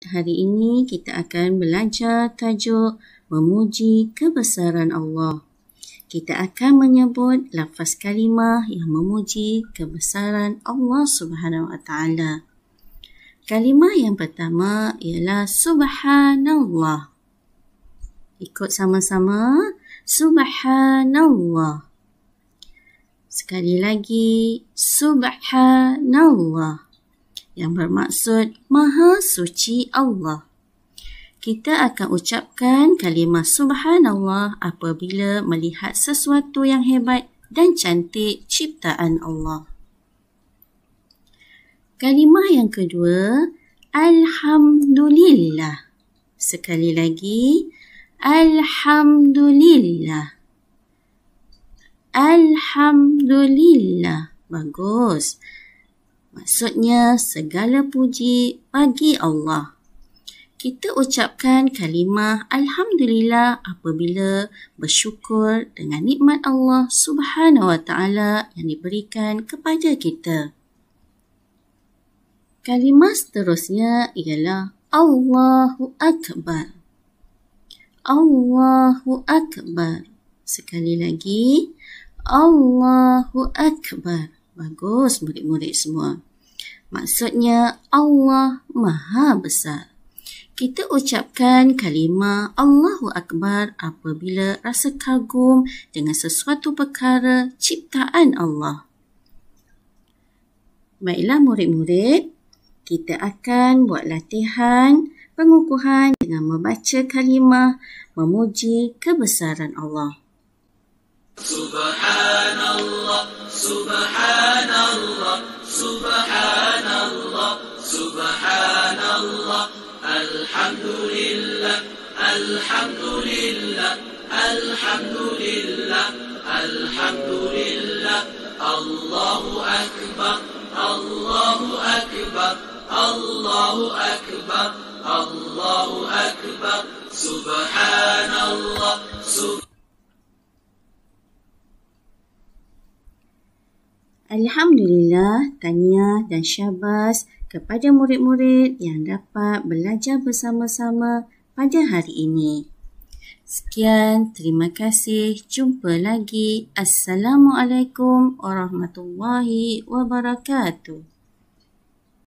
Hari ini kita akan belajar tajuk memuji kebesaran Allah. Kita akan menyebut lafaz kalimah yang memuji kebesaran Allah Subhanahu Wa Taala. Kalimah yang pertama ialah subhanallah. Ikut sama-sama subhanallah. Sekali lagi subhanallah yang bermaksud Maha Suci Allah. Kita akan ucapkan kalimah Subhanallah apabila melihat sesuatu yang hebat dan cantik ciptaan Allah. Kalimah yang kedua, Alhamdulillah. Sekali lagi, Alhamdulillah. Alhamdulillah. Bagus. Bagus. Maksudnya segala puji bagi Allah. Kita ucapkan kalimah alhamdulillah apabila bersyukur dengan nikmat Allah Subhanahu wa taala yang diberikan kepada kita. Kalimah seterusnya ialah Allahu akbar. Allahu akbar. Sekali lagi Allahu akbar. Bagus murid-murid semua. Maksudnya Allah Maha Besar. Kita ucapkan kalimah Allahu Akbar apabila rasa kagum dengan sesuatu perkara ciptaan Allah. Baiklah murid-murid, kita akan buat latihan pengukuhan dengan membaca kalimah memuji kebesaran Allah. Subhanallah, subhanallah. الحمد لله الحمد لله الحمد لله الحمد لله الله أكبر الله أكبر الله أكبر الله أكبر سبحان الله Alhamdulillah, Tania dan Syabas kepada murid-murid yang dapat belajar bersama-sama pada hari ini. Sekian, terima kasih. Jumpa lagi. Assalamualaikum warahmatullahi wabarakatuh.